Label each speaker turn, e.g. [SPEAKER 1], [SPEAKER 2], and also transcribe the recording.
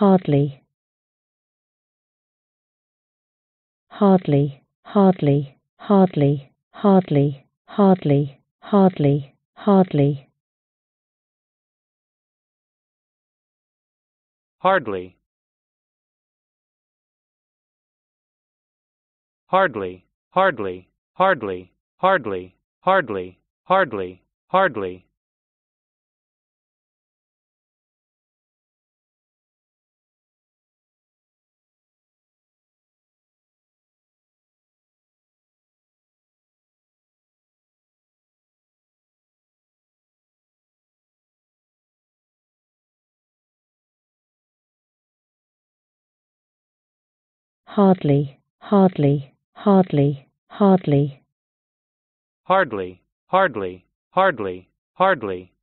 [SPEAKER 1] hardly,
[SPEAKER 2] hardly, hardly, hardly, hardly, hardly, hardly, hardly.
[SPEAKER 3] Hardly. Hardly, hardly, hardly, hardly, hardly, hardly, hardly.
[SPEAKER 2] hardly, hardly, hardly, hardly.
[SPEAKER 4] Hardly, hardly, hardly, hardly.